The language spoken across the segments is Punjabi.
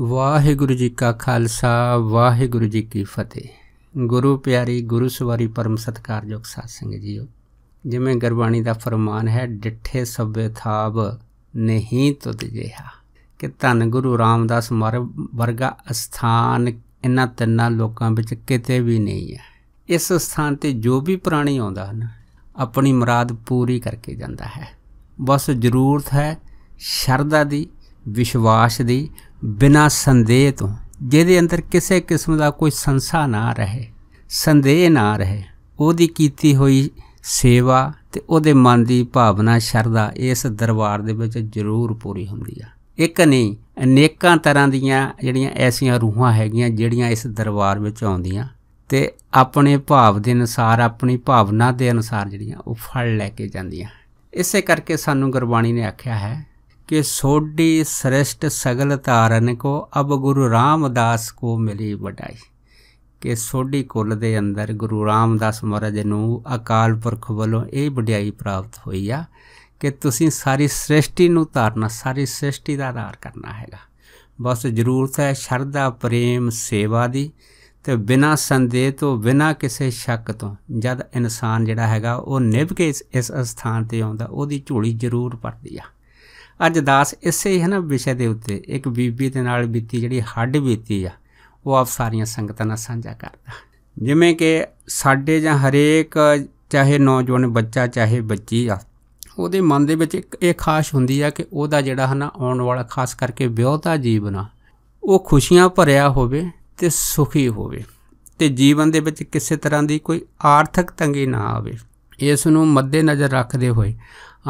ਵਾਹਿਗੁਰੂ ਜੀ ਕਾ ਖਾਲਸਾ ਵਾਹਿਗੁਰੂ ਜੀ ਕੀ ਫਤਿਹ ਗੁਰੂ ਪਿਆਰੀ ਗੁਰੂ ਸਵਾਰੀ ਪਰਮ ਸਤਕਾਰਯੋਗ ਸਾਧ ਸੰਗਤ ਜੀਓ ਜਿਵੇਂ ਗੁਰਬਾਣੀ ਦਾ ਫਰਮਾਨ ਹੈ ਡਿੱਠੇ ਸਭੇ ਥਾਬ ਨਹੀਂ ਤੁਦ ਜਿਹਾ ਕਿ ਧੰਨ ਗੁਰੂ ਰਾਮਦਾਸ ਮਰ ਵਰਗਾ ਅਸਥਾਨ ਇਹਨਾਂ ਤਿੰਨਾਂ ਲੋਕਾਂ ਵਿੱਚ ਕਿਤੇ ਵੀ ਨਹੀਂ ਹੈ ਇਸ ਸਥਾਨ ਤੇ ਜੋ ਵੀ ਪ੍ਰਾਣੀ ਆਉਂਦਾ ਹਨ ਆਪਣੀ ਮਰਾਦ ਪੂਰੀ ਕਰਕੇ ਜਾਂਦਾ ਹੈ ਬਸ ਜ਼ਰੂਰਤ ਹੈ ਸ਼ਰਧਾ ਦੀ ਵਿਸ਼ਵਾਸ ਦੀ ਬਿਨਾ ਸੰਦੇਹ ਤੋਂ ਜਿਹਦੇ ਅੰਦਰ ਕਿਸੇ ਕਿਸਮ ਦਾ ਕੋਈ ਸੰਸਾ ਨਾ ਰਹੇ ਸੰਦੇਹ ਨਾ ਰਹੇ ਉਹਦੀ ਕੀਤੀ ਹੋਈ ਸੇਵਾ ਤੇ ਉਹਦੇ ਮਨ ਦੀ ਭਾਵਨਾ ਸ਼ਰਧਾ ਇਸ ਦਰਬਾਰ ਦੇ ਵਿੱਚ ਜ਼ਰੂਰ ਪੂਰੀ ਹੁੰਦੀ ਆ ਇੱਕ ਨਹੀਂ ਅਨੇਕਾਂ ਤਰ੍ਹਾਂ ਦੀਆਂ ਜਿਹੜੀਆਂ ਐਸੀਆਂ ਰੂਹਾਂ ਹੈਗੀਆਂ ਜਿਹੜੀਆਂ ਇਸ ਦਰਬਾਰ ਵਿੱਚ ਆਉਂਦੀਆਂ ਤੇ ਆਪਣੇ ਭਾਵ ਦੇ ਅਨੁਸਾਰ ਆਪਣੀ ਭਾਵਨਾ ਦੇ ਅਨੁਸਾਰ ਜਿਹੜੀਆਂ ਉਹ ਫਲ ਲੈ ਕੇ ਜਾਂਦੀਆਂ ਇਸੇ ਕਰਕੇ ਸਾਨੂੰ ਗੁਰਬਾਣੀ ਨੇ ਆਖਿਆ ਹੈ ਕਿ ਸੋਢੀ श्रेष्ठ ਸਗਲ ਧਾਰਨ ਕੋ ਅਬ ਗੁਰੂ ਰਾਮਦਾਸ ਕੋ ਮਿਲੀ ਵਡਾਈ ਕਿ ਸੋਢੀ ਕੁੱਲ ਦੇ ਅੰਦਰ ਗੁਰੂ ਰਾਮਦਾਸ ਮਹਾਰਾਜ ਨੂੰ ਅਕਾਲ ਪੁਰਖ ਵੱਲੋਂ ਇਹ ਵਡਿਆਈ ਪ੍ਰਾਪਤ ਹੋਈ ਆ ਕਿ ਤੁਸੀਂ ਸਾਰੀ ਸ੍ਰਿਸ਼ਟੀ ਨੂੰ ਧਾਰਨਾ ਸਾਰੀ ਸ੍ਰਿਸ਼ਟੀ ਦਾ ਆਧਾਰ ਕਰਨਾ ਹੈਗਾ ਬਸ ਜ਼ਰੂਰਤ ਹੈ ਸ਼ਰਧਾ ਪ੍ਰੇਮ ਸੇਵਾ ਦੀ ਤੇ ਬਿਨਾ ਸੰਦੇਹ ਤੋਂ ਬਿਨਾ ਕਿਸੇ ਸ਼ੱਕ ਤੋਂ ਜਦ ਇਨਸਾਨ ਜਿਹੜਾ ਹੈਗਾ ਉਹ ਨਿਭ ਕੇ ਇਸ ਸਥਾਨ ਤੇ ਆਉਂਦਾ ਉਹਦੀ ਝੋਲੀ ਜ਼ਰੂਰ ਭਰਦੀ ਆ ਅੱਜ ਦਾਸ ਇਸੇ ਹੈ ਨਾ ਵਿਸ਼ੇ ਦੇ ਉੱਤੇ ਇੱਕ ਬੀਬੀ ਦੇ ਨਾਲ ਬੀਤੀ ਜਿਹੜੀ ਹੱਡ ਬੀਤੀ ਆ ਉਹ ਆਪ ਸਾਰੀਆਂ ਸੰਗਤਾਂ ਨਾਲ ਸਾਂਝਾ ਕਰਦਾ ਜਿਵੇਂ ਕਿ ਸਾਡੇ ਜਾਂ ਹਰੇਕ ਚਾਹੇ ਨੌਜਵਾਨ ਬੱਚਾ ਚਾਹੇ ਬੱਚੀ ਆ ਉਹਦੇ ਮਨ ਦੇ ਵਿੱਚ ਇੱਕ ਇਹ ਖਾਸ਼ ਹੁੰਦੀ ਆ ਕਿ ਉਹਦਾ ਜਿਹੜਾ ਹਨਾ ਆਉਣ ਵਾਲਾ ਖਾਸ ਕਰਕੇ ਵਿਆਹਤਾ ਜੀਵਨ ਆ ਉਹ ਖੁਸ਼ੀਆਂ ਭਰਿਆ ਹੋਵੇ ਤੇ ਸੁਖੀ ਹੋਵੇ ਤੇ ਜੀਵਨ ਦੇ ਵਿੱਚ ਕਿਸੇ ਤਰ੍ਹਾਂ ਦੀ ਕੋਈ ਆਰਥਿਕ ਤੰਗੀ ਨਾ ਆਵੇ ਇਸ ਨੂੰ ਮੱਦੇਨਜ਼ਰ ਰੱਖਦੇ ਹੋਏ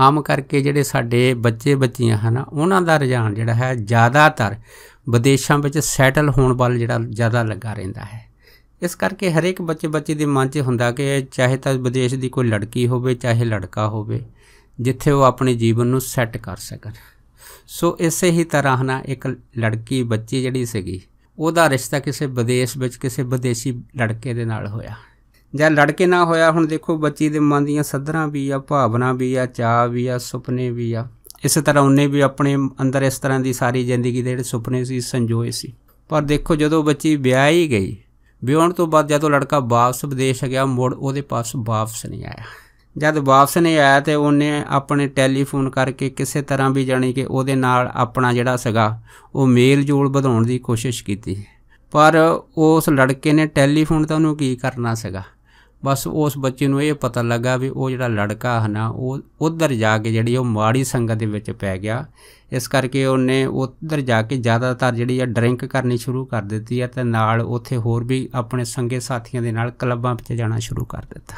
ਆਮ ਕਰਕੇ ਜਿਹੜੇ ਸਾਡੇ ਬੱਚੇ ਬੱਚੀਆਂ ਹਨ ਉਹਨਾਂ ਦਾ ਰੁਝਾਨ ਜਿਹੜਾ ਹੈ ਜ਼ਿਆਦਾਤਰ ਵਿਦੇਸ਼ਾਂ ਵਿੱਚ ਸੈਟਲ ਹੋਣ ਵੱਲ ਜਿਹੜਾ ਜ਼ਿਆਦਾ ਲੱਗਾ ਰਹਿੰਦਾ ਹੈ ਇਸ ਕਰਕੇ ਹਰੇਕ ਬੱਚੇ ਬੱਚੀ ਦੇ ਮਨ 'ਚ ਹੁੰਦਾ ਕਿ ਚਾਹੇ ਤਾਂ ਵਿਦੇਸ਼ ਦੀ ਕੋਈ ਲੜਕੀ ਹੋਵੇ ਚਾਹੇ ਲੜਕਾ ਹੋਵੇ ਜਿੱਥੇ ਉਹ ਆਪਣੇ ਜੀਵਨ ਨੂੰ ਸੈੱਟ ਕਰ ਸਕਣ ਸੋ ਇਸੇ ਹੀ ਤਰ੍ਹਾਂ ਹਨਾ ਇੱਕ ਲੜਕੀ ਬੱਚੀ ਜਿਹੜੀ ਸੀਗੀ ਉਹਦਾ ਰਿਸ਼ਤਾ ਕਿਸੇ ਵਿਦੇਸ਼ ਵਿੱਚ ਕਿਸੇ ਵਿਦੇਸ਼ੀ ਲੜਕੇ ਦੇ ਨਾਲ ਹੋਇਆ ਜਾਂ ਲੜ ਕੇ ਨਾ ਹੋਇਆ ਹੁਣ ਦੇਖੋ ਬੱਚੀ ਦੇ ਮਨ ਦੀਆਂ ਸੱਧਰਾਂ ਵੀ ਆ ਭਾਵਨਾ ਵੀ ਆ ਚਾਹ ਵੀ ਆ ਸੁਪਨੇ ਵੀ ਆ ਇਸੇ ਤਰ੍ਹਾਂ ਉਹਨੇ ਵੀ ਆਪਣੇ ਅੰਦਰ ਇਸ ਤਰ੍ਹਾਂ ਦੀ ਸਾਰੀ ਜ਼ਿੰਦਗੀ ਦੇ ਜਿਹੜੇ ਸੁਪਨੇ ਸੀ ਸੰਜੋਏ ਸੀ ਪਰ ਦੇਖੋ ਜਦੋਂ ਬੱਚੀ ਵਿਆਹ ਹੀ ਗਈ ਵਿਆਹਣ ਤੋਂ ਬਾਅਦ ਜਦੋਂ ਲੜਕਾ ਵਾਪਸ ਵਿਦੇਸ਼ ਗਿਆ ਮੁੜ ਉਹਦੇ ਪਾਸ ਵਾਪਸ ਨਹੀਂ ਆਇਆ ਜਦ ਵਾਪਸ ਨਹੀਂ ਆਇਆ ਤੇ ਉਹਨੇ ਆਪਣੇ ਟੈਲੀਫੋਨ ਕਰਕੇ ਕਿਸੇ ਤਰ੍ਹਾਂ ਵੀ ਜਾਣੀ ਕਿ ਉਹਦੇ ਨਾਲ ਆਪਣਾ ਜਿਹੜਾ ਸਗਾ ਉਹ ਮੇਲ ਜੋਲ ਵਧਾਉਣ ਦੀ ਕੋਸ਼ਿਸ਼ ਕੀਤੀ ਪਰ ਉਸ ਲੜਕੇ ਨੇ ਟੈਲੀਫੋਨ ਤਾਂ ਉਹਨੂੰ ਕੀ ਕਰਨਾ ਸੀਗਾ ਬਸ ਉਸ ਬੱਚੇ ਨੂੰ ਇਹ ਪਤਾ ਲੱਗਾ ਵੀ ਉਹ ਜਿਹੜਾ ਲੜਕਾ ਹਨਾ ਉਹ ਉਧਰ ਜਾ ਕੇ ਜਿਹੜੀ ਉਹ ਮਾੜੀ ਸੰਗਤ ਦੇ ਵਿੱਚ ਪੈ ਗਿਆ ਇਸ ਕਰਕੇ ਉਹਨੇ ਉਧਰ ਜਾ ਕੇ ਜ਼ਿਆਦਾਤਰ ਜਿਹੜੀ ਆ ਡਰਿੰਕ ਕਰਨੀ ਸ਼ੁਰੂ ਕਰ ਦਿੱਤੀ ਹੈ ਤੇ ਨਾਲ ਉੱਥੇ ਹੋਰ ਵੀ ਆਪਣੇ ਸੰਗੇ ਸਾਥੀਆਂ ਦੇ ਨਾਲ ਕਲੱਬਾਂ ਵਿੱਚ ਜਾਣਾ ਸ਼ੁਰੂ ਕਰ ਦਿੱਤਾ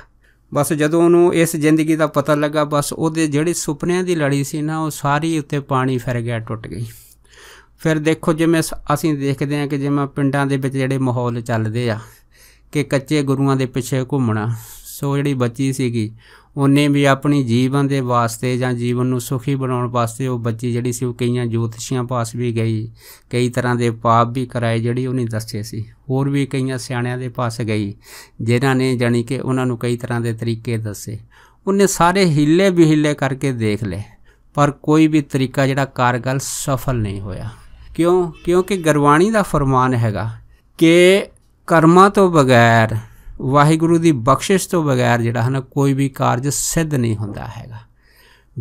ਬਸ ਜਦੋਂ ਉਹਨੂੰ ਇਸ ਜ਼ਿੰਦਗੀ ਦਾ ਪਤਾ ਲੱਗਾ ਬਸ ਉਹਦੇ ਜਿਹੜੇ ਸੁਪਨਿਆਂ ਦੀ ਲੜੀ ਸੀ ਨਾ ਉਹ ਸਾਰੀ ਉੱਤੇ ਪਾਣੀ ਫਿਰ ਗਿਆ ਟੁੱਟ ਗਈ ਫਿਰ ਦੇਖੋ ਜਿਵੇਂ ਅਸੀਂ ਦੇਖਦੇ ਹਾਂ ਕਿ ਜਿਵੇਂ ਪਿੰਡਾਂ ਦੇ ਵਿੱਚ ਜਿਹੜੇ ਮਾਹੌਲ ਚੱਲਦੇ ਆ ਕਿ ਕੱਚੇ ਗੁਰੂਆਂ ਦੇ ਪਿੱਛੇ ਘੁੰਮਣਾ ਸੋ ਜਿਹੜੀ ਬੱਚੀ ਸੀਗੀ ਉਹਨੇ ਵੀ ਆਪਣੀ ਜੀਵਨ ਦੇ ਵਾਸਤੇ ਜਾਂ ਜੀਵਨ ਨੂੰ ਸੁਖੀ ਬਣਾਉਣ ਵਾਸਤੇ ਉਹ ਬੱਚੀ ਜਿਹੜੀ ਸੀ ਉਹ ਕਈਆਂ ਜੋਤਸ਼ੀਆਂ ਪਾਸ ਵੀ ਗਈ ਕਈ ਤਰ੍ਹਾਂ ਦੇ ਪਾਪ ਵੀ ਕਰਾਏ ਜਿਹੜੀ ਉਹਨੇ ਦੱਸੇ ਸੀ ਹੋਰ ਵੀ ਕਈਆਂ ਸਿਆਣਿਆਂ ਦੇ ਪਾਸ ਗਈ ਜਿਨ੍ਹਾਂ ਨੇ ਜਾਨੀ ਕਿ ਉਹਨਾਂ ਨੂੰ ਕਈ ਤਰ੍ਹਾਂ ਦੇ ਤਰੀਕੇ ਦੱਸੇ ਉਹਨੇ ਸਾਰੇ ਹਿੱਲੇ ਵੀ ਕਰਕੇ ਦੇਖ ਲਏ ਪਰ ਕੋਈ ਵੀ ਤਰੀਕਾ ਜਿਹੜਾ ਕਾਰਗਲ ਸਫਲ ਨਹੀਂ ਹੋਇਆ ਕਿਉਂ ਕਿਉਂਕਿ ਗੁਰਬਾਣੀ ਦਾ ਫਰਮਾਨ ਹੈਗਾ ਕਿ ਕਰਮਾਂ ਤੋਂ ਬਗੈਰ ਵਾਹਿਗੁਰੂ ਦੀ ਬਖਸ਼ਿਸ਼ ਤੋਂ ਬਗੈਰ ਜਿਹੜਾ ਹਨ ਕੋਈ ਵੀ ਕਾਰਜ ਸਿੱਧ ਨਹੀਂ ਹੁੰਦਾ ਹੈਗਾ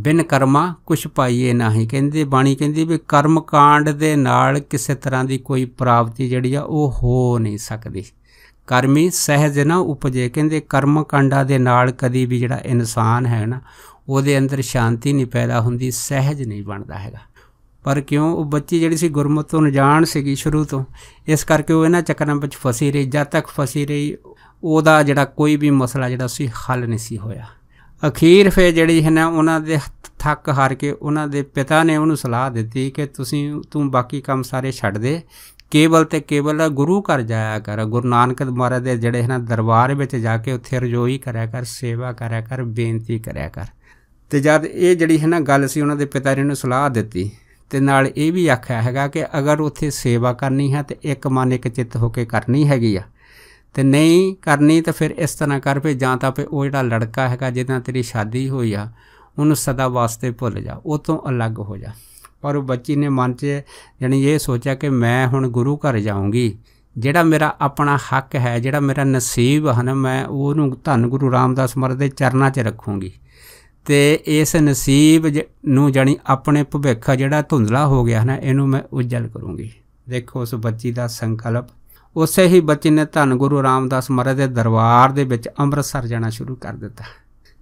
ਬਿਨ ਕਰਮਾ ਕੁਛ ਪਾਈਏ ਨਹੀਂ ਕਹਿੰਦੇ ਬਾਣੀ ਕਹਿੰਦੀ ਵੀ ਕਰਮ ਕਾਂਡ ਦੇ ਨਾਲ ਕਿਸੇ ਤਰ੍ਹਾਂ ਦੀ ਕੋਈ ਪ੍ਰਾਪਤੀ ਜਿਹੜੀ ਆ ਉਹ ਹੋ ਨਹੀਂ ਸਕਦੀ ਕਰਮੀ ਸਹਿਜ ਨਾ ਉਪਜੇ ਕਹਿੰਦੇ ਕਰਮ ਕਾਂਡਾ ਦੇ ਨਾਲ ਕਦੀ ਵੀ ਜਿਹੜਾ ਇਨਸਾਨ ਹੈ ਨਾ ਉਹਦੇ ਅੰਦਰ ਸ਼ਾਂਤੀ ਨਹੀਂ ਪੈਦਾ ਹੁੰਦੀ ਸਹਿਜ ਨਹੀਂ ਬਣਦਾ ਹੈਗਾ ਪਰ ਕਿਉਂ ਉਹ ਬੱਚੀ ਜਿਹੜੀ ਸੀ ਗੁਰਮਤ ਤੋਂ ਅਣਜਾਣ ਸੀਗੀ ਸ਼ੁਰੂ ਤੋਂ ਇਸ ਕਰਕੇ ਉਹ ਇਹਨਾਂ ਚੱਕਰਾਂ ਵਿੱਚ ਫਸੀ ਰਹੀ ਜਦ ਤੱਕ ਫਸੀ ਰਹੀ ਉਹਦਾ ਜਿਹੜਾ ਕੋਈ ਵੀ ਮਸਲਾ ਜਿਹੜਾ ਸੀ ਹੱਲ ਨਹੀਂ ਸੀ ਹੋਇਆ ਅਖੀਰ ਫੇ ਜਿਹੜੀ ਹੈ ਨਾ ਉਹਨਾਂ ਦੇ ਥੱਕ ਹਾਰ ਕੇ ਉਹਨਾਂ ਦੇ ਪਿਤਾ ਨੇ ਉਹਨੂੰ ਸਲਾਹ ਦਿੱਤੀ ਕਿ ਤੁਸੀਂ ਤੂੰ ਬਾਕੀ ਕੰਮ ਸਾਰੇ ਛੱਡ ਦੇ ਕੇਵਲ ਤੇ ਕੇਵਲ ਗੁਰੂ ਘਰ ਜਾਇਆ ਕਰ ਗੁਰੂ ਨਾਨਕ ਮਹਾਰਾਜ ਦੇ ਜਿਹੜੇ ਹਨ ਦਰਬਾਰ ਵਿੱਚ ਜਾ ਕੇ ਉੱਥੇ ਰਜੋਈ ਕਰਿਆ ਕਰ ਸੇਵਾ ਕਰਿਆ ਕਰ ਬੇਨਤੀ ਕਰਿਆ ਕਰ ਤੇ ਜਦ ਇਹ ਜਿਹੜੀ ਹੈ ਨਾ ਗੱਲ ਸੀ ਉਹਨਾਂ ਦੇ ਪਿਤਾ ਜੀ ਨੇ ਸਲਾਹ ਦਿੱਤੀ ਤੇ ਨਾਲ ਇਹ ਵੀ ਆਖਿਆ ਹੈਗਾ ਕਿ ਅਗਰ ਉੱਥੇ ਸੇਵਾ ਕਰਨੀ ਹੈ ਤੇ ਇੱਕ ਮਨ ਇੱਕ ਚਿੱਤ ਹੋ ਕੇ ਕਰਨੀ ਹੈਗੀ ਆ ਤੇ ਨਹੀਂ ਕਰਨੀ ਤਾਂ ਫਿਰ ਇਸ ਤਰ੍ਹਾਂ ਕਰ ਫੇ ਜਾਂ ਤਾਂ ਫੇ ਉਹ ਜਿਹੜਾ ਲੜਕਾ ਹੈਗਾ ਜਿਹਦਾ ਤੇਰੀ ਸ਼ਾਦੀ ਹੋਈ ਆ ਉਹਨੂੰ ਸਦਾ ਵਾਸਤੇ ਭੁੱਲ ਜਾ ਉਹ ਤੋਂ ਅਲੱਗ ਹੋ ਜਾ ਪਰ ਉਹ ਬੱਚੀ ਨੇ ਮਨ 'ਚ ਯਾਨੀ ਇਹ ਸੋਚਿਆ ਕਿ ਮੈਂ ਹੁਣ ਗੁਰੂ ਘਰ ਜਾਊਂਗੀ ਜਿਹੜਾ ਮੇਰਾ ਆਪਣਾ ਹੱਕ ਹੈ ਜਿਹੜਾ ਮੇਰਾ ਨਸੀਬ ਹਨ ਮੈਂ ਉਹਨੂੰ ਧੰਨ ਗੁਰੂ ਰਾਮਦਾਸ ਮਰਦੇ ਦੇ ਚਰਨਾਂ 'ਚ ਰੱਖੂੰਗੀ ਤੇ ਇਸ ਨਸੀਬ ਨੂੰ ਜਾਨੀ ਆਪਣੇ ਭਵਿੱਖ ਜਿਹੜਾ ਧੁੰਦਲਾ ਹੋ ਗਿਆ ਹਨਾ ਇਹਨੂੰ ਮੈਂ ਉਜਲ ਕਰੂੰਗੀ ਦੇਖੋ ਉਸ ਬੱਚੀ ਦਾ ਸੰਕਲਪ ਉਸੇ ਹੀ ਬੱਚੀ ਨੇ ਧੰਨ ਗੁਰੂ ਰਾਮਦਾਸ ਮਹਾਰਾਜ ਦੇ ਦਰਬਾਰ ਦੇ ਵਿੱਚ ਅੰਮ੍ਰਿਤਸਰ ਜਾਣਾ ਸ਼ੁਰੂ ਕਰ ਦਿੱਤਾ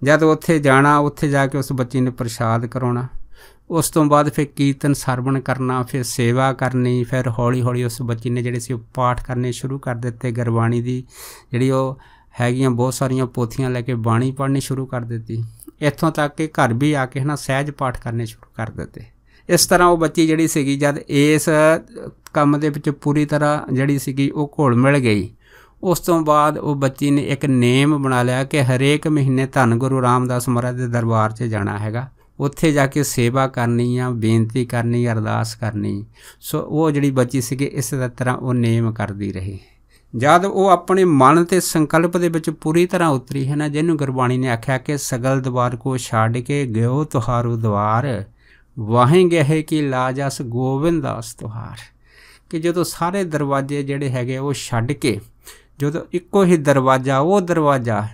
ਜਦ ਉੱਥੇ ਜਾਣਾ ਉੱਥੇ ਜਾ ਕੇ ਉਸ ਬੱਚੀ ਨੇ ਪ੍ਰਸ਼ਾਦ ਕਰਾਉਣਾ ਉਸ ਤੋਂ ਬਾਅਦ ਫਿਰ ਕੀਰਤਨ ਸਰਵਣ ਕਰਨਾ ਫਿਰ ਸੇਵਾ ਕਰਨੀ ਫਿਰ ਹੌਲੀ-ਹੌਲੀ ਉਸ ਬੱਚੀ ਨੇ ਜਿਹੜੇ ਸੀ ਉਹ ਪਾਠ ਕਰਨੇ ਸ਼ੁਰੂ ਕਰ ਦਿੱਤੇ ਗੁਰਬਾਣੀ ਦੀ ਜਿਹੜੀ ਉਹ ਹੈਗੀਆਂ ਬਹੁਤ ਸਾਰੀਆਂ ਪੋਥੀਆਂ ਲੈ ਕੇ ਬਾਣੀ ਪੜ੍ਹਨੀ ਸ਼ੁਰੂ ਕਰ ਦਿੱਤੀ ਇੱਥੋਂ ਤੱਕ ਕਿ ਘਰ ਵੀ ਆ ਕੇ ਹਨਾ ਸਹਿਜ ਪਾਠ ਕਰਨੇ ਸ਼ੁਰੂ ਕਰ ਦਿੱਤੇ ਇਸ ਤਰ੍ਹਾਂ ਉਹ ਬੱਚੀ ਜਿਹੜੀ ਸੀਗੀ ਜਦ ਇਸ ਕੰਮ ਦੇ ਵਿੱਚ ਪੂਰੀ ਤਰ੍ਹਾਂ ਜਿਹੜੀ ਸੀਗੀ ਉਹ ਘੋਲ ਮਿਲ ਗਈ ਉਸ ਤੋਂ ਬਾਅਦ ਉਹ ਬੱਚੀ ਨੇ ਇੱਕ ਨੇਮ ਬਣਾ ਲਿਆ ਕਿ ਹਰੇਕ ਮਹੀਨੇ ਧੰਨ ਗੁਰੂ ਰਾਮਦਾਸ ਮਹਾਰਾਜ ਦੇ ਦਰਬਾਰ 'ਚ ਜਾਣਾ ਹੈਗਾ ਉੱਥੇ ਜਾ ਕੇ ਸੇਵਾ ਕਰਨੀ ਆ ਬੇਨਤੀ ਕਰਨੀ ਅਰਦਾਸ ਕਰਨੀ ਸੋ ਉਹ ਜਿਹੜੀ ਬੱਚੀ ਸੀਗੀ ਇਸ ਤਰ੍ਹਾਂ ਉਹ ਨੇਮ ਕਰਦੀ ਰਹੀ ਜਦ ਉਹ ਆਪਣੇ ਮਨ ਤੇ ਸੰਕਲਪ ਦੇ ਵਿੱਚ ਪੂਰੀ ਤਰ੍ਹਾਂ ਉਤਰੀ ਹੈ ਨਾ ਜਿਹਨੂੰ ਗੁਰਬਾਣੀ ਨੇ ਆਖਿਆ ਕਿ ਸਗਲ ਦਵਾਰ ਕੋ ਛੱਡ ਕੇ ਗਿਓ ਤੁਹਾਰੂ ਦਵਾਰ ਵਾਹੇਂਗੇ ਹੈ ਕਿ ਲਾਜਸ ਗੋਬਿੰਦਾਸ ਤੁਹਾਰ ਕਿ ਜਦੋਂ ਸਾਰੇ ਦਰਵਾਜ਼ੇ ਜਿਹੜੇ ਹੈਗੇ ਉਹ ਛੱਡ ਕੇ ਜਦੋਂ ਇੱਕੋ ਹੀ ਦਰਵਾਜ਼ਾ ਉਹ ਦਰਵਾਜ਼ਾ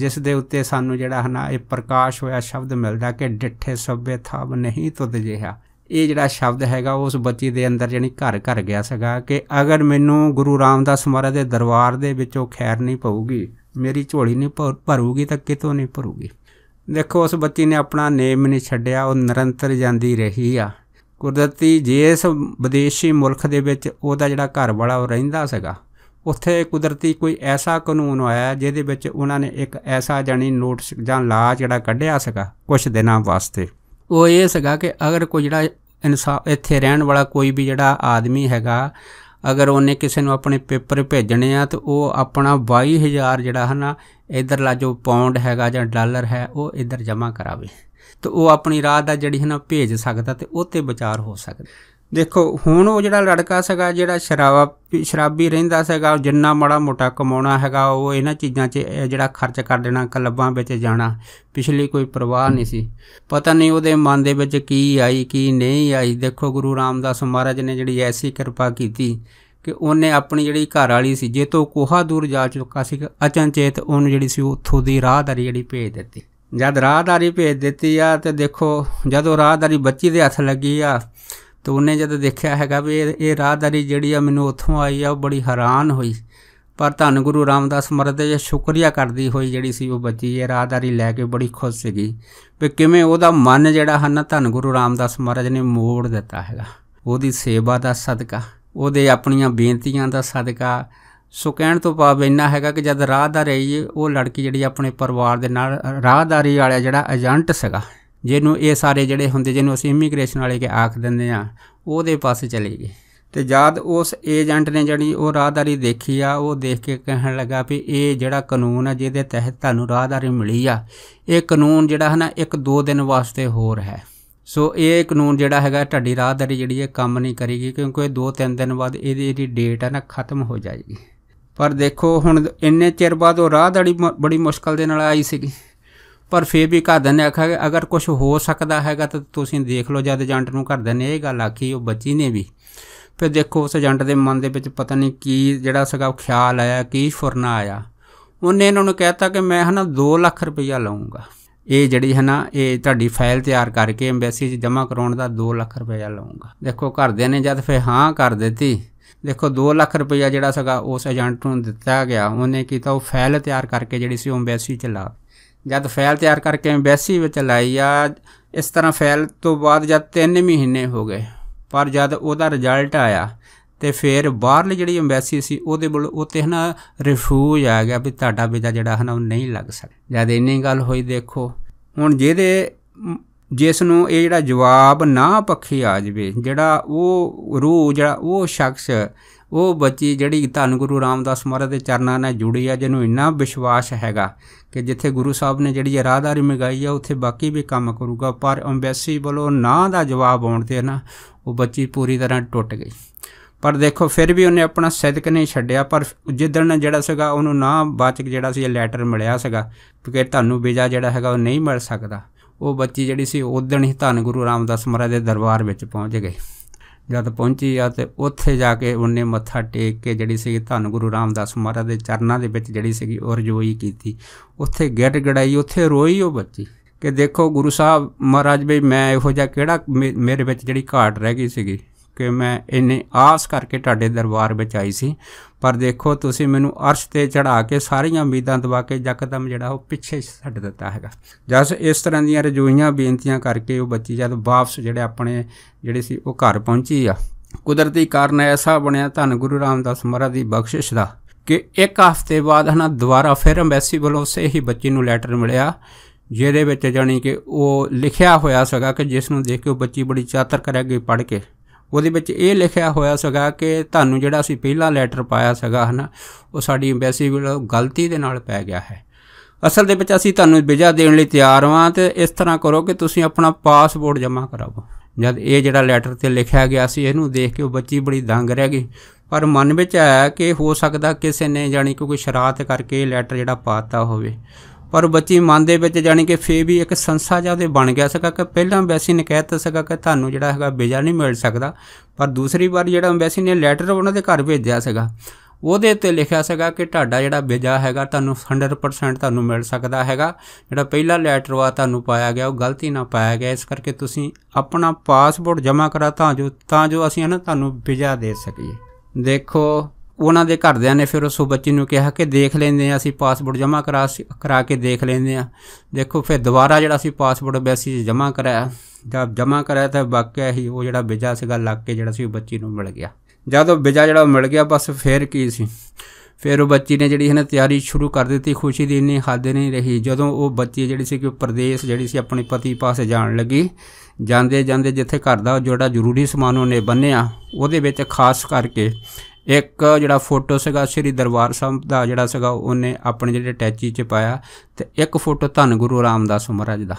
ਜਿਸ ਦੇ ਉੱਤੇ ਸਾਨੂੰ ਜਿਹੜਾ ਹਨਾ ਇਹ ਪ੍ਰਕਾਸ਼ ਹੋਇਆ ਸ਼ਬਦ ਮਿਲਦਾ ਕਿ ਡਿੱਠੇ ਸਭੇ ਥਾਬ ਨਹੀਂ ਤੁਧ ਜਿਹਾ ਇਹ ਜਿਹੜਾ ਸ਼ਬਦ ਹੈਗਾ ਉਸ ਬੱਚੀ ਦੇ ਅੰਦਰ ਜਾਨੀ ਘਰ ਘਰ ਗਿਆ ਸੀਗਾ ਕਿ ਅਗਰ ਮੈਨੂੰ ਗੁਰੂ ਰਾਮਦਾਸ ਮਹਾਰਾਜ ਦੇ ਦਰਬਾਰ ਦੇ ਵਿੱਚੋਂ ਖੈਰ ਨਹੀਂ ਪਊਗੀ ਮੇਰੀ ਝੋਲੀ ਨਹੀਂ ਭਰੂਗੀ ਤਾਂ ਕਿਤੋਂ ਨਹੀਂ ਭਰੂਗੀ ਦੇਖੋ ਉਸ ਬੱਚੀ ਨੇ ਆਪਣਾ ਨੇਮ ਨਹੀਂ ਛੱਡਿਆ ਉਹ ਨਿਰੰਤਰ ਜਾਂਦੀ ਰਹੀ ਆ ਕੁਦਰਤੀ ਜਿਸ ਵਿਦੇਸ਼ੀ ਮੁਲਕ ਦੇ ਵਿੱਚ ਉਹਦਾ ਜਿਹੜਾ ਘਰ ਵਾਲਾ ਉਹ ਰਹਿੰਦਾ ਸੀਗਾ ਉੱਥੇ ਕੁਦਰਤੀ ਕੋਈ ਐਸਾ ਕਾਨੂੰਨ ਆਇਆ ਜਿਹਦੇ ਵਿੱਚ ਉਹਨਾਂ ਨੇ ਇੱਕ ਐਸਾ ਜਾਨੀ ਨੋਟਿਸ ਜਾਂ ਲਾ ਜਿਹੜਾ ਕੱਢਿਆ ਸੀਗਾ ਕੁਝ ਦਿਨਾਂ ਵਾਸਤੇ ਉਹ ਇਹ ਸਗਾ ਕਿ ਅਗਰ ਕੋਈ ਜਿਹੜਾ ਇਨਸਾਨ ਇੱਥੇ ਰਹਿਣ ਵਾਲਾ ਕੋਈ ਵੀ ਜਿਹੜਾ ਆਦਮੀ ਹੈਗਾ ਅਗਰ ਉਹਨੇ ਕਿਸੇ ਨੂੰ ਆਪਣੇ ਪੇਪਰ ਭੇਜਣੇ ਆ ਤਾਂ ਉਹ ਆਪਣਾ 22000 ਜਿਹੜਾ ਹਨਾ ਲਾ ਜੋ ਪਾਉਂਡ ਹੈਗਾ ਜਾਂ ਡਾਲਰ ਹੈ ਉਹ ਇਧਰ ਜਮ੍ਹਾਂ ਕਰਾਵੇ ਤੇ ਉਹ ਆਪਣੀ ਰਾਹ ਦਾ ਜਿਹੜੀ ਹੈ ਨਾ ਭੇਜ ਸਕਦਾ ਤੇ ਉਹ ਤੇ ਵਿਚਾਰ ਹੋ ਸਕਦਾ ਦੇਖੋ ਹੁਣ ਉਹ ਜਿਹੜਾ ਲੜਕਾ ਸੀਗਾ ਜਿਹੜਾ ਸ਼ਰਾਬਾ ਸ਼ਰਾਬੀ ਰਹਿੰਦਾ ਸੀਗਾ ਜਿੰਨਾ ਮਾੜਾ ਮੋਟਾ ਕਮਾਉਣਾ ਹੈਗਾ ਉਹ ਇਹਨਾਂ ਚੀਜ਼ਾਂ 'ਚ ਜਿਹੜਾ ਖਰਚ ਕਰ ਦੇਣਾ ਕਲੱਬਾਂ ਵਿੱਚ ਜਾਣਾ ਪਿਛਲੀ ਕੋਈ ਪਰਵਾਹ ਨਹੀਂ ਸੀ ਪਤਾ ਨਹੀਂ ਉਹਦੇ ਮਨ ਦੇ ਵਿੱਚ ਕੀ ਆਈ ਕੀ ਨਹੀਂ ਆਈ ਦੇਖੋ ਗੁਰੂ ਰਾਮਦਾਸ ਮਹਾਰਾਜ ਨੇ ਜਿਹੜੀ ਐਸੀ ਕਿਰਪਾ ਕੀਤੀ ਕਿ ਉਹਨੇ ਆਪਣੀ ਜਿਹੜੀ ਘਰ ਵਾਲੀ ਸੀ ਜੇ ਤੋਂ ਕੋਹਾ ਦੂਰ ਜਾ ਚੁੱਕਾ ਸੀ ਅਚਨਚੇਤ ਉਹਨੂੰ ਜਿਹੜੀ ਸੀ ਉੱਥੋਂ ਦੀ ਰਾਹਦਾਰੀ ਜਿਹੜੀ ਭੇਜ ਦਿੱਤੀ ਜਦ ਰਾਹਦਾਰੀ ਭੇਜ ਦਿੱਤੀ ਆ ਤੇ ਦੇਖੋ ਜਦੋਂ ਰਾਹਦਾਰੀ ਬੱਚੀ ਦੇ ਹੱਥ ਲੱਗੀ ਆ ਤੇ ਉਹਨੇ ਜਦ ਦੇਖਿਆ ਹੈਗਾ ਵੀ ਇਹ ਇਹ ਰਾਹਦਾਰੀ ਜਿਹੜੀ ਆ ਮੈਨੂੰ ਉੱਥੋਂ ਆਈ ਆ ਉਹ ਬੜੀ ਹੈਰਾਨ ਹੋਈ ਪਰ ਧੰਨ ਗੁਰੂ ਰਾਮਦਾਸ ਮਰਦੇ ਜੇ ਸ਼ੁਕਰੀਆ ਕਰਦੀ ਹੋਈ ਜਿਹੜੀ ਸੀ ਉਹ ਬੱਚੀ ਇਹ ਰਾਹਦਾਰੀ ਲੈ ਕੇ ਬੜੀ ਖੁਸ਼ ਸੀਗੀ ਵੀ ਕਿਵੇਂ ਉਹਦਾ ਮਨ ਜਿਹੜਾ ਹਨ ਧੰਨ ਗੁਰੂ ਰਾਮਦਾਸ ਮਹਾਰਾਜ ਨੇ ਮੋੜ ਦਿੱਤਾ ਹੈਗਾ ਉਹਦੀ ਸੇਵਾ ਦਾ ਸਦਕਾ ਉਹਦੇ ਆਪਣੀਆਂ ਬੇਨਤੀਆਂ ਦਾ ਸਦਕਾ ਸੋ ਕਹਿਣ ਤੋਂ ਭਾਵ ਇੰਨਾ ਹੈਗਾ ਕਿ ਜਦ ਰਾਹਦਾਰੀ ਉਹ ਲੜਕੀ ਜਿਹੜੀ ਆਪਣੇ ਪਰਿਵਾਰ ਦੇ ਨਾਲ ਰਾਹਦਾਰੀ ਵਾਲਾ ਜਿਹੜਾ ਏਜੰਟ ਸੀਗਾ ਜਿਹਨੂੰ ਇਹ ਸਾਰੇ ਜਿਹੜੇ ਹੁੰਦੇ ਜਿਹਨੂੰ ਅਸੀਂ ਇਮੀਗ੍ਰੇਸ਼ਨ ਵਾਲੇ ਕੇ ਆਖ ਦਿੰਦੇ ਆ ਉਹਦੇ ਪਾਸੇ ਚਲੇ ਗਏ ਤੇ ਜਦ ਉਸ ਏਜੰਟ ਨੇ ਜਿਹੜੀ ਉਹ ਰਾਹਦਾਰੀ ਦੇਖੀ ਆ ਉਹ ਦੇਖ ਕੇ ਕਹਿਣ ਲੱਗਾ ਵੀ ਇਹ ਜਿਹੜਾ ਕਾਨੂੰਨ ਆ ਜਿਹਦੇ ਤਹਿਤ ਤੁਹਾਨੂੰ ਰਾਹਦਾਰੀ ਮਿਲੀ ਆ ਇਹ ਕਾਨੂੰਨ ਜਿਹੜਾ ਹੈ ਨਾ ਇੱਕ ਦੋ ਦਿਨ ਵਾਸਤੇ ਹੋਰ ਹੈ ਸੋ ਇਹ ਕਾਨੂੰਨ ਜਿਹੜਾ ਹੈਗਾ ਢੱਡੀ ਰਾਹਦਾਰੀ ਜਿਹੜੀ ਇਹ ਕੰਮ ਨਹੀਂ ਕਰੇਗੀ ਕਿਉਂਕਿ ਇਹ ਦੋ ਤਿੰਨ ਦਿਨ ਬਾਅਦ ਇਹਦੀ ਜਿਹੜੀ ਡੇਟ ਆ ਨਾ ਖਤਮ ਹੋ ਜਾਏਗੀ ਪਰ ਦੇਖੋ ਹੁਣ ਇੰਨੇ ਚਿਰ ਬਾਅਦ ਉਹ ਰਾਹਦਾਰੀ ਬੜੀ ਮੁਸ਼ਕਲ ਦੇ ਨਾਲ ਆਈ ਸੀਗੀ ਪਰ ਫੇਰ ਵੀ ਘਰਦਿਆਂ ਨੇ ਆਖਿਆ ਅਗਰ ਕੁਝ ਹੋ ਸਕਦਾ ਹੈਗਾ ਤਾਂ ਤੁਸੀਂ ਦੇਖ ਲਓ ਜਦ ਏਜੰਟ ਨੂੰ ਘਰਦਿਆਂ ਨੇ ਇਹ ਗੱਲ ਆਖੀ ਉਹ ਬੱਚੀ ਨੇ ਵੀ ਫਿਰ ਦੇਖੋ ਉਸ ਏਜੰਟ ਦੇ ਮਨ ਦੇ ਵਿੱਚ ਪਤਾ ਨਹੀਂ ਕੀ ਜਿਹੜਾ ਸਗਾ ਖਿਆਲ ਆਇਆ ਕੀ ਫੁਰਨਾ ਆਇਆ ਉਹਨੇ ਇਹਨਾਂ ਨੂੰ ਕਹਿਤਾ ਕਿ ਮੈਂ ਹਨਾ 2 ਲੱਖ ਰੁਪਈਆ ਲਵਾਂਗਾ ਇਹ ਜਿਹੜੀ ਹੈ ਨਾ ਇਹ ਤੁਹਾਡੀ ਫਾਈਲ ਤਿਆਰ ਕਰਕੇ ਐਮਬੈਸੀ 'ਚ ਜਮ੍ਹਾਂ ਕਰਾਉਣ ਦਾ 2 ਲੱਖ ਰੁਪਇਆ ਲਵਾਂਗਾ ਦੇਖੋ ਘਰਦਿਆਂ ਨੇ ਜਦ ਫੇ ਹਾਂ ਕਰ ਦਿੱਤੀ ਦੇਖੋ 2 ਲੱਖ ਰੁਪਇਆ ਜਿਹੜਾ ਸਗਾ ਉਸ ਏਜੰਟ ਨੂੰ ਦਿੱਤਾ ਗਿਆ ਉਹਨੇ ਕੀਤਾ ਉਹ ਫਾਈਲ ਤਿਆਰ ਕਰਕੇ ਜਿਹੜੀ ਸੀ ਐਮਬੈਸੀ 'ਚ ਲਾ ਜਦ ਫਾਈਲ ਤਿਆਰ ਕਰਕੇ ਐਮਬੈਸੀ ਵਿੱਚ ਲਾਈ ਆ ਇਸ ਤਰ੍ਹਾਂ ਫਾਈਲ ਤੋਂ ਬਾਅਦ ਜਦ 3 ਮਹੀਨੇ ਹੋ ਗਏ ਪਰ ਜਦ ਉਹਦਾ ਰਿਜ਼ਲਟ ਆਇਆ ਤੇ ਫਿਰ ਬਾਹਰਲੀ ਜਿਹੜੀ ਐਮਬੈਸੀ ਸੀ ਉਹਦੇ ਵੱਲੋਂ ਉਹ ਤੇ ਹਨਾ ਰਿਫਿਊਜ ਆ ਗਿਆ ਵੀ ਤੁਹਾਡਾ ਵੀਜ਼ਾ ਜਿਹੜਾ ਹਨਾ ਉਹ ਨਹੀਂ ਲੱਗ ਸਕਦਾ ਜਦ ਇੰਨੀ ਗੱਲ ਹੋਈ ਦੇਖੋ ਹੁਣ ਜਿਹਦੇ ਜਿਸ ਨੂੰ ਇਹ ਜਿਹੜਾ ਜਵਾਬ ਨਾ ਪੱਖੀ ਆ ਜਵੇ ਜਿਹੜਾ ਉਹ ਰੂਹ ਜਿਹੜਾ ਉਹ ਸ਼ਖਸ ਉਹ ਬੱਚੀ ਜਿਹੜੀ ਧੰਨ ਗੁਰੂ ਰਾਮਦਾਸ ਮਹਾਰਾਜ ਦੇ ਚਰਨਾਂ ਨਾਲ ਜੁੜੀ ਆ ਜਿਹਨੂੰ ਇੰਨਾ ਵਿਸ਼ਵਾਸ ਹੈਗਾ ਕਿ ਜਿੱਥੇ ਗੁਰੂ ਸਾਹਿਬ ਨੇ ਜਿਹੜੀ ਰਾਹਦਾਰੀ ਮਗਾਈ ਆ ਉੱਥੇ ਬਾਕੀ ਵੀ ਕੰਮ ਕਰੂਗਾ ਪਰ ਐਮਬੈਸੀ ਵੱਲੋਂ ਨਾ ਦਾ ਜਵਾਬ ਆਉਣ ਤੇ ਨਾ ਉਹ ਬੱਚੀ ਪੂਰੀ ਤਰ੍ਹਾਂ ਟੁੱਟ ਗਈ ਪਰ ਦੇਖੋ ਫਿਰ ਵੀ ਉਹਨੇ ਆਪਣਾ ਸਦਕ ਨਹੀਂ ਛੱਡਿਆ ਪਰ ਜਿੱਦਣ ਜਿਹੜਾ ਸੀਗਾ ਉਹਨੂੰ ਨਾ ਬਾਚਕ ਜਿਹੜਾ ਸੀ ਲੈਟਰ ਮਿਲਿਆ ਸੀਗਾ ਕਿ ਤੁਹਾਨੂੰ ਵੀਜ਼ਾ ਜਿਹੜਾ ਹੈਗਾ ਉਹ ਨਹੀਂ ਮਿਲ ਸਕਦਾ ਉਹ ਬੱਚੀ ਜਿਹੜੀ ਸੀ ਦਿਨ ਹੀ ਧੰਨ ਗੁਰੂ ਰਾਮਦਾਸ ਮਹਾਰਾਜ ਦੇ ਦਰਬਾਰ ਵਿੱਚ ਪਹੁੰਚ ਗਈ ਜਦ ਪਹੁੰਚੀ ਆ ਤੇ ਉੱਥੇ ਜਾ ਕੇ ਉਹਨੇ ਮੱਥਾ ਟੇਕ ਕੇ ਜਿਹੜੀ ਸੀ ਧੰਨ ਗੁਰੂ ਰਾਮਦਾਸ ਮਹਾਰਾਜ ਦੇ ਚਰਨਾਂ ਦੇ ਵਿੱਚ ਜਿਹੜੀ ਸੀਗੀ ਉਹ ਰਜੋਈ ਕੀਤੀ ਉੱਥੇ ਗਿੜ ਗੜਾਈ ਉੱਥੇ ਰੋਈ ਉਹ ਬੱਚੀ ਕਿ ਦੇਖੋ ਗੁਰੂ ਸਾਹਿਬ ਮਹਾਰਾਜ ਵੀ ਮੈਂ ਇਹੋ ਜਿਹਾ ਕਿਹੜਾ ਮੇਰੇ ਵਿੱਚ ਜਿਹੜੀ ਘਾਟ ਰਹਿ ਗਈ ਸੀਗੀ ਕਿ ਮੈਂ ਇੰਨੇ ਆਸ ਕਰਕੇ ਤੁਹਾਡੇ ਦਰਬਾਰ ਵਿੱਚ ਆਈ ਸੀ ਪਰ ਦੇਖੋ ਤੁਸੀਂ ਮੈਨੂੰ ਅਰਸ਼ ਤੇ ਚੜਾ ਕੇ ਸਾਰੀਆਂ ਉਮੀਦਾਂ ਦਵਾ ਕੇ ਜਕਦਮ ਜਿਹੜਾ ਉਹ ਪਿੱਛੇ ਛੱਡ ਦਿੱਤਾ ਹੈਗਾ ਜਸ ਇਸ ਤਰ੍ਹਾਂ ਦੀਆਂ ਰਜੂਈਆਂ ਬੇਨਤੀਆਂ ਕਰਕੇ ਉਹ ਬੱਚੀ ਜਦ ਵਾਪਸ ਜਿਹੜੇ ਆਪਣੇ ਜਿਹੜੇ ਸੀ ਉਹ ਘਰ ਪਹੁੰਚੀ ਆ ਕੁਦਰਤੀ ਕਾਰਨ ਐਸਾ ਬਣਿਆ ਧੰਨ ਗੁਰੂ ਰਾਮਦਾਸ ਮਹਾਰਾਜ ਦੀ ਬਖਸ਼ਿਸ਼ ਦਾ ਕਿ ਇੱਕ ਹਫ਼ਤੇ ਬਾਅਦ ਹਨਾ ਦੁਬਾਰਾ ਫਿਰ ਐਮਬੈਸੀ ਵੱਲੋਂ ਸੇ ਹੀ ਬੱਚੀ ਨੂੰ ਲੈਟਰ ਮਿਲਿਆ ਜਿਹਦੇ ਵਿੱਚ ਜਾਨੀ ਕਿ ਉਹ ਲਿਖਿਆ ਹੋਇਆ ਸੀਗਾ ਕਿ ਜਿਸ ਨੂੰ ਦੇਖ ਕੇ ਉਹ ਬੱਚੀ ਬੜੀ ਚਾਤਰ ਕਰ ਗਈ ਪੜ ਕੇ ਉਹਦੇ ਵਿੱਚ ਇਹ ਲਿਖਿਆ ਹੋਇਆ ਸੀਗਾ ਕਿ ਤੁਹਾਨੂੰ ਜਿਹੜਾ ਅਸੀਂ ਪਹਿਲਾ ਲੈਟਰ ਪਾਇਆ ਸੀਗਾ ਹਨਾ ਉਹ ਸਾਡੀ ਐਮਬੈਸੀ ਵੱਲੋਂ ਗਲਤੀ ਦੇ ਨਾਲ ਪੈ ਗਿਆ ਹੈ ਅਸਲ ਦੇ ਵਿੱਚ ਅਸੀਂ ਤੁਹਾਨੂੰ ਵੀਜ਼ਾ ਦੇਣ ਲਈ ਤਿਆਰ ਹਾਂ ਤੇ ਇਸ ਤਰ੍ਹਾਂ ਕਰੋ ਕਿ ਤੁਸੀਂ ਆਪਣਾ ਪਾਸਪੋਰਟ ਜਮ੍ਹਾਂ ਕਰਾਓ ਜਦ ਇਹ ਜਿਹੜਾ ਲੈਟਰ ਤੇ ਲਿਖਿਆ ਗਿਆ ਸੀ ਇਹਨੂੰ ਦੇਖ ਕੇ ਉਹ ਬੱਚੀ ਬੜੀ ਦੰਗ ਰਹਿ ਗਈ ਪਰ ਮਨ ਵਿੱਚ ਆਇਆ ਕਿ ਹੋ ਸਕਦਾ ਕਿਸੇ ਨੇ ਜਾਨੀ ਕਿ ਕੋਈ ਸ਼ਰਾਤ ਕਰਕੇ ਇਹ ਲੈਟਰ ਜਿਹੜਾ ਪਾਤਾ ਹੋਵੇ ਪਰ ਬੱਚੀ ਮਨ ਦੇ ਵਿੱਚ ਜਾਨੀ ਕਿ ਫੇ ਵੀ ਇੱਕ ਸੰਸਾ ਦੇ ਬਣ ਗਿਆ ਸੀਗਾ ਕਿ ਪਹਿਲਾਂ ਅੰਬੈਸੀ ਨੇ ਕਹਿ ਤਾ ਸੀਗਾ ਕਿ ਤੁਹਾਨੂੰ ਜਿਹੜਾ ਹੈਗਾ ਵੀਜ਼ਾ ਨਹੀਂ ਮਿਲ ਸਕਦਾ ਪਰ ਦੂਸਰੀ ਵਾਰ ਜਿਹੜਾ ਅੰਬੈਸੀ ਨੇ ਲੈਟਰ ਉਹਨਾਂ ਦੇ ਘਰ ਭੇਜਿਆ ਸੀਗਾ ਉਹਦੇ ਤੇ ਲਿਖਿਆ ਸੀਗਾ ਕਿ ਤੁਹਾਡਾ ਜਿਹੜਾ ਵੀਜ਼ਾ ਹੈਗਾ ਤੁਹਾਨੂੰ 100% ਤੁਹਾਨੂੰ ਮਿਲ ਸਕਦਾ ਹੈਗਾ ਜਿਹੜਾ ਪਹਿਲਾ ਲੈਟਰ ਵਾ ਤੁਹਾਨੂੰ ਪਾਇਆ ਗਿਆ ਉਹ ਗਲਤੀ ਨਾਲ ਪਾਇਆ ਗਿਆ ਇਸ ਕਰਕੇ ਤੁਸੀਂ ਆਪਣਾ ਪਾਸਪੋਰਟ ਜਮ੍ਹਾਂ ਕਰਾ ਤਾਂ ਜੋ ਤਾਂ ਜੋ ਅਸੀਂ ਹਨ ਤੁਹਾਨੂੰ ਵੀਜ਼ਾ ਦੇ ਸਕੀਏ ਦੇਖੋ ਉਹਨਾਂ ਦੇ ਘਰਦਿਆਂ ਨੇ ਫਿਰ ਉਸ ਬੱਚੀ ਨੂੰ ਕਿਹਾ ਕਿ ਦੇਖ ਲੈਂਦੇ ਆ ਅਸੀਂ ਪਾਸਪੋਰਟ ਜਮ੍ਹਾਂ ਕਰਾ ਕਰਾ ਕੇ ਦੇਖ ਲੈਂਦੇ ਆ ਦੇਖੋ ਫਿਰ ਦੁਬਾਰਾ ਜਿਹੜਾ ਅਸੀਂ ਪਾਸਪੋਰਟ ਬੈਸੀ ਜਮ੍ਹਾਂ ਕਰਾਇਆ ਜਦ ਜਮ੍ਹਾਂ ਕਰਾਇਆ ਤਾਂ ਵਾਕਿਆ ਹੀ ਉਹ ਜਿਹੜਾ ਵਿਜਾ ਸੀਗਾ ਲੱਗ ਕੇ ਜਿਹੜਾ ਸੀ ਬੱਚੀ ਨੂੰ ਮਿਲ ਗਿਆ ਜਦੋਂ ਵਿਜਾ ਜਿਹੜਾ ਮਿਲ ਗਿਆ ਬਸ ਫਿਰ ਕੀ ਸੀ ਫਿਰ ਉਹ ਬੱਚੀ ਨੇ ਜਿਹੜੀ ਹੈ ਨਾ ਤਿਆਰੀ ਸ਼ੁਰੂ ਕਰ ਦਿੱਤੀ ਖੁਸ਼ੀ ਦੀ ਇੰਨੀ ਹੱਦ ਨਹੀਂ ਰਹੀ ਜਦੋਂ ਉਹ ਬੱਚੀ ਜਿਹੜੀ ਸੀ ਕਿ ਪ੍ਰਦੇਸ਼ ਜਿਹੜੀ ਸੀ ਆਪਣੇ ਪਤੀ ਪਾਸੇ ਜਾਣ ਲੱਗੀ ਜਾਂਦੇ ਜਾਂਦੇ ਜਿੱਥੇ ਘਰ ਦਾ ਜਿਹੜਾ ਜ਼ਰੂਰੀ ਸਮਾਨ ਉਹਨੇ ਬੰਨਿਆ ਉਹਦੇ ਵਿੱਚ ਖਾਸ ਕਰਕੇ ਇੱਕ ਜਿਹੜਾ ਫੋਟੋ ਸੀਗਾ ਸ੍ਰੀ ਦਰਬਾਰ ਸਾਹਿਬ ਦਾ ਜਿਹੜਾ ਸੀਗਾ ਉਹਨੇ ਆਪਣੇ ਜਿਹੜੇ ਟੈਚੀ 'ਚ ਪਾਇਆ ਤੇ ਇੱਕ ਫੋਟੋ ਧੰਨ ਗੁਰੂ ਰਾਮਦਾਸ ਮਹਾਰਾਜ ਦਾ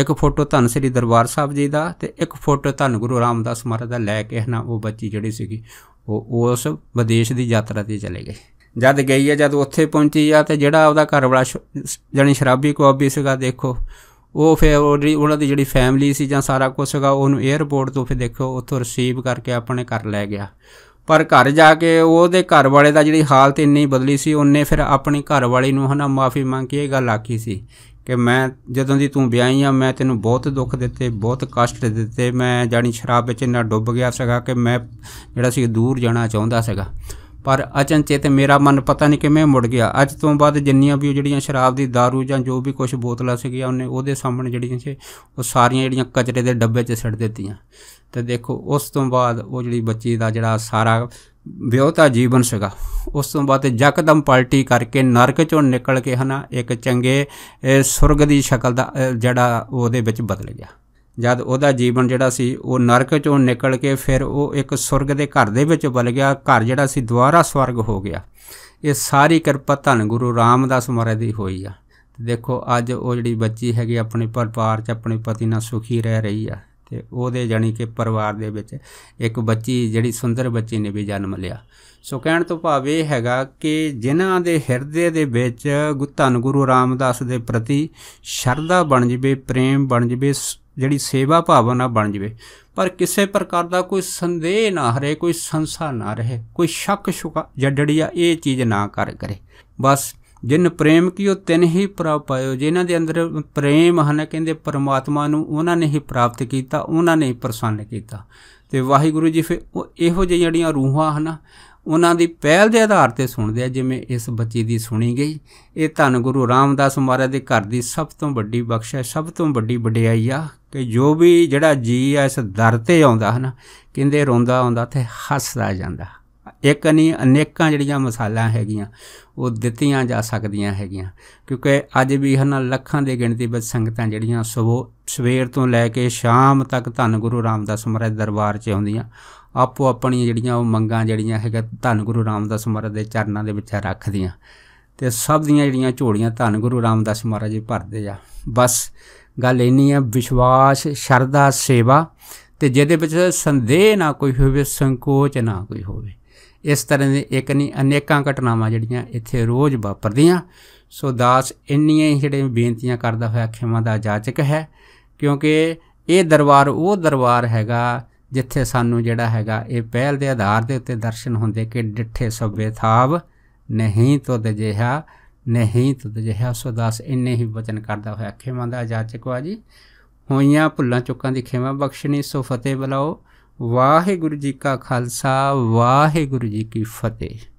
ਇੱਕ ਫੋਟੋ ਧੰਨ ਸ੍ਰੀ ਦਰਬਾਰ ਸਾਹਿਬ ਜੀ ਦਾ ਤੇ ਇੱਕ ਫੋਟੋ ਧੰਨ ਗੁਰੂ ਰਾਮਦਾਸ ਮਹਾਰਾਜ ਦਾ ਲੈ ਕੇ ਹਨਾ ਉਹ ਬੱਚੀ ਜਿਹੜੀ ਸੀਗੀ ਉਹ ਉਸ ਵਿਦੇਸ਼ ਦੀ ਯਾਤਰਾ ਤੇ ਚਲੇ ਗਏ ਜਦ ਗਈ ਹੈ ਜਦ ਉੱਥੇ ਪਹੁੰਚੀ ਆ ਤੇ ਜਿਹੜਾ ਉਹਦਾ ਘਰ ਵਾਲਾ ਜਣੀ ਸ਼ਰਾਬੀ ਕੋ ਆਬੀ ਸੀਗਾ ਦੇਖੋ ਉਹ ਫਿਰ ਉਹਨਾਂ ਦੀ ਜਿਹੜੀ ਫੈਮਿਲੀ ਸੀ ਜਾਂ ਸਾਰਾ ਕੁਝ ਸੀਗਾ ਉਹਨੂੰ 에ਅਰਪੋਰਟ ਤੋਂ ਫਿਰ ਦੇਖੋ ਉੱਥੋਂ ਰਿਸੀਵ ਕਰਕੇ ਆਪਣੇ ਘਰ ਲੈ ਗਿਆ ਪਰ ਘਰ ਜਾ ਕੇ ਉਹਦੇ ਘਰ ਵਾਲੇ ਦਾ ਜਿਹੜੀ ਹਾਲਤ ਇੰਨੀ ਬਦਲੀ ਸੀ ਉਹਨੇ ਫਿਰ ਆਪਣੀ ਘਰ ਵਾਲੀ ਨੂੰ ਹਨਾ ਮਾਫੀ ਮੰਗ ਕੇ ਇਹ ਗੱਲ ਆਖੀ ਸੀ ਕਿ ਮੈਂ ਜਦੋਂ ਦੀ ਤੂੰ ਵਿਆਹੀ ਆ ਮੈਂ ਤੈਨੂੰ ਬਹੁਤ ਦੁੱਖ ਦਿੱਤੇ ਬਹੁਤ ਕਸ਼ਟ ਦਿੱਤੇ ਮੈਂ ਜਾਨੀ ਸ਼ਰਾਬ ਵਿੱਚ ਇੰਨਾ ਡੁੱਬ ਗਿਆ ਸੀਗਾ ਕਿ ਮੈਂ ਜਿਹੜਾ ਸੀ ਦੂਰ ਜਾਣਾ ਚਾਹੁੰਦਾ ਸੀਗਾ ਪਰ ਅਚਨਚੇਤ ਮੇਰਾ ਮਨ ਪਤਾ ਨਹੀਂ ਕਿਵੇਂ ਮੁੜ ਗਿਆ ਅੱਜ ਤੋਂ ਬਾਅਦ ਜਿੰਨੀਆਂ ਵੀ ਜਿਹੜੀਆਂ ਸ਼ਰਾਬ ਦੀ दारू ਜਾਂ ਜੋ ਵੀ ਕੁਝ ਬੋਤਲਾਂ ਸੀਗੀਆਂ ਉਹਨੇ ਉਹਦੇ ਸਾਹਮਣੇ ਜਿਹੜੀਆਂ ਸੀ ਉਹ ਸਾਰੀਆਂ ਜਿਹੜੀਆਂ ਕਚਰੇ ਦੇ ਡੱਬੇ 'ਚ ਸੜ ਦਿੱਤੀਆਂ ਤੇ ਦੇਖੋ ਉਸ ਤੋਂ ਬਾਅਦ ਉਹ ਜਿਹੜੀ ਬੱਚੀ ਦਾ ਜਿਹੜਾ ਸਾਰਾ ਵਿਅਹਤਾ ਜੀਵਨ ਸੀਗਾ ਉਸ ਤੋਂ ਬਾਅਦ ਜਕਦਮ ਪਲਟੀ ਕਰਕੇ ਨਰਕ ਚੋਂ ਨਿਕਲ ਕੇ ਹਨਾ ਇੱਕ ਚੰਗੇ ਸੁਰਗ ਦੀ ਸ਼ਕਲ ਦਾ ਜਿਹੜਾ ਉਹਦੇ ਵਿੱਚ ਬਦਲ ਗਿਆ ਜਦ ਉਹਦਾ ਜੀਵਨ ਜਿਹੜਾ ਸੀ ਉਹ ਨਰਕ ਚੋਂ ਨਿਕਲ ਕੇ ਫਿਰ ਉਹ ਇੱਕ ਸੁਰਗ ਦੇ ਘਰ ਦੇ ਵਿੱਚ ਬਲ ਗਿਆ ਘਰ ਜਿਹੜਾ ਸੀ ਦੁਆਰਾ ਸਵਰਗ ਹੋ ਗਿਆ ਇਹ ਸਾਰੀ ਕਿਰਪਾ ਧੰਨ ਗੁਰੂ ਰਾਮਦਾਸ ਮਹਾਰਾਜ ਦੀ ਹੋਈ ਆ ਦੇਖੋ ਅੱਜ ਉਹ ਜਿਹੜੀ ਬੱਚੀ ਹੈਗੀ ਆਪਣੇ ਪਰਿਵਾਰ 'ਚ ਆਪਣੇ ਪਤੀ ਨਾਲ ਸੁਖੀ ਰਹਿ ਰਹੀ ਆ ਤੇ ਉਹਦੇ ਜਾਨੀ ਕਿ ਪਰਿਵਾਰ ਦੇ ਵਿੱਚ ਇੱਕ ਬੱਚੀ ਜਿਹੜੀ ਸੁੰਦਰ ਬੱਚੀ ਨੇ ਵੀ ਜਨਮ ਲਿਆ ਸੋ ਕਹਿਣ ਤੋਂ ਭਾਵ ਇਹ ਹੈਗਾ ਕਿ ਜਿਨ੍ਹਾਂ ਦੇ ਹਿਰਦੇ ਦੇ ਵਿੱਚ ਧੰਨ ਗੁਰੂ ਰਾਮਦਾਸ ਦੇ ਪ੍ਰਤੀ ਸ਼ਰਧਾ ਬਣ ਜਵੇ ਪ੍ਰੇਮ ਬਣ ਜਵੇ ਜਿਹੜੀ ਸੇਵਾ ਭਾਵਨਾ ਬਣ ਜਵੇ ਪਰ ਕਿਸੇ ਪ੍ਰਕਾਰ ਦਾ ਕੋਈ ਸੰਦੇਹ ਨਾ ਰਹੇ ਕੋਈ ਸੰਸਾ ਨਾ ਰਹੇ ਕੋਈ ਸ਼ੱਕ ਸ਼ੁਕਾ ਆ ਇਹ ਚੀਜ਼ ਨਾ ਕਰ ਕਰੇ ਬਸ ਜਿਨ ਪ੍ਰੇਮ ਕੀਓ ਤਿੰਨ ਹੀ ਪ੍ਰਭ ਪਾਇਓ ਜਿਨ੍ਹਾਂ ਦੇ ਅੰਦਰ ਪ੍ਰੇਮ ਹਨ ਕਹਿੰਦੇ ਪਰਮਾਤਮਾ ਨੂੰ ਉਹਨਾਂ ਨੇ ਹੀ ਪ੍ਰਾਪਤ ਕੀਤਾ ਉਹਨਾਂ ਨੇ ਹੀ ਪ੍ਰਸੰਨ ਕੀਤਾ ਤੇ ਵਾਹਿਗੁਰੂ ਜੀ ਫਿਰ ਇਹੋ ਜਿਹੜੀਆਂ ਰੂਹਾਂ ਹਨ ਉਹਨਾਂ ਦੀ ਪਹਿਲ ਦੇ ਆਧਾਰ ਤੇ ਸੁਣਦੇ ਆ ਜਿਵੇਂ ਇਸ ਬੱਚੀ ਦੀ ਸੁਣੀ ਗਈ ਇਹ ਧੰਨ ਗੁਰੂ ਰਾਮਦਾਸ ਮਹਾਰਾਜ ਦੇ ਘਰ ਦੀ ਸਭ ਤੋਂ ਵੱਡੀ ਬਖਸ਼ਿਸ਼ ਸਭ ਤੋਂ ਵੱਡੀ ਵਡਿਆਈ ਆ ਕਿ ਜੋ ਵੀ ਜਿਹੜਾ ਜੀ ਆ ਇਸ ਦਰ ਤੇ ਆਉਂਦਾ ਹਨਾ ਕਹਿੰਦੇ ਰੋਂਦਾ ਆਉਂਦਾ ਤੇ ਹੱਸਦਾ ਜਾਂਦਾ ਇੱਕ ਨਹੀਂ ਅਨੇਕਾਂ ਜਿਹੜੀਆਂ ਮਸਾਲਾਂ ਹੈਗੀਆਂ ਉਹ ਦਿੱਤੀਆਂ ਜਾ ਸਕਦੀਆਂ ਹੈਗੀਆਂ ਕਿਉਂਕਿ ਅੱਜ ਵੀ ਹਨਾ ਲੱਖਾਂ ਦੇ ਗਿਣਤੀ ਵਿੱਚ ਸੰਗਤਾਂ ਜਿਹੜੀਆਂ ਸਵੇਰ ਸਵੇਰ ਤੋਂ ਲੈ ਕੇ ਸ਼ਾਮ ਤੱਕ ਧੰਨ ਗੁਰੂ ਰਾਮਦਾਸ ਮਹਾਰਾਜ ਦਰਬਾਰ 'ਚ ਆਉਂਦੀਆਂ ਆਪੋ ਆਪਣੀਆਂ ਜਿਹੜੀਆਂ ਉਹ ਮੰਗਾਂ ਜਿਹੜੀਆਂ ਹੈਗਾ ਧੰਨ ਗੁਰੂ ਰਾਮਦਾਸ ਮਹਾਰਾਜ ਦੇ ਚਰਨਾਂ ਦੇ ਵਿੱਚ ਰੱਖਦੀਆਂ ਤੇ ਸਭ ਦੀਆਂ ਜਿਹੜੀਆਂ ਝੋਲੀਆਂ ਧੰਨ ਗੁਰੂ ਰਾਮਦਾਸ ਮਹਾਰਾਜ ਜੀ ਭਰਦੇ ਆ ਬਸ ਗੱਲ ਇੰਨੀ ਹੈ ਵਿਸ਼ਵਾਸ ਸ਼ਰਧਾ ਸੇਵਾ ਤੇ ਜਿਹਦੇ ਵਿੱਚ ਸੰਦੇਹ ਨਾ ਕੋਈ ਹੋਵੇ ਸੰਕੋਚ ਨਾ ਕੋਈ ਹੋਵੇ ਇਸ ਤਰ੍ਹਾਂ ਦੀ ਇੱਕ ਨਹੀਂ ਅਨੇਕਾਂ ਘਟਨਾਵਾਂ ਜਿਹੜੀਆਂ ਇੱਥੇ ਰੋਜ਼ ਵਾਪਰਦੀਆਂ ਸੋ ਦਾਸ ਇੰਨੀਆਂ ਹੀ ਜਿਹੜੇ ਬੇਨਤੀਆਂ ਕਰਦਾ ਹੋਇਆ ਖਿਮਾ ਦਾ ਜਾਚਕ ਹੈ ਕਿਉਂਕਿ ਇਹ ਦਰਬਾਰ ਉਹ ਦਰਬਾਰ ਹੈਗਾ ਜਿੱਥੇ ਸਾਨੂੰ ਜਿਹੜਾ ਹੈਗਾ ਇਹ ਪਹਿਲ ਦੇ ਆਧਾਰ ਦੇ ਉੱਤੇ ਦਰਸ਼ਨ ਹੁੰਦੇ ਕਿ ਡਿੱਠੇ ਸਭੇ ਥਾਵ ਨਹੀਂ ਤੁਧ ਜਿਹਾ ਨਹੀਂ ਤਦ ਜਿਹਾ ਸੁਦਾਸ ਇੰਨੇ ਹੀ ਵਚਨ ਕਰਦਾ ਹੋਇਆ ਖੇਮਾ ਦਾ ਜਾਚਕਵਾ ਜੀ ਹੋਈਆਂ ਭੁੱਲਾਂ ਚੁੱਕਾਂ ਦੀ ਖੇਮਾ ਬਖਸ਼ਣੀ ਸੋ ਫਤਿਹ ਬਲਾਓ ਵਾਹਿਗੁਰੂ ਜੀ ਕਾ ਖਾਲਸਾ ਵਾਹਿਗੁਰੂ ਜੀ ਕੀ ਫਤਿਹ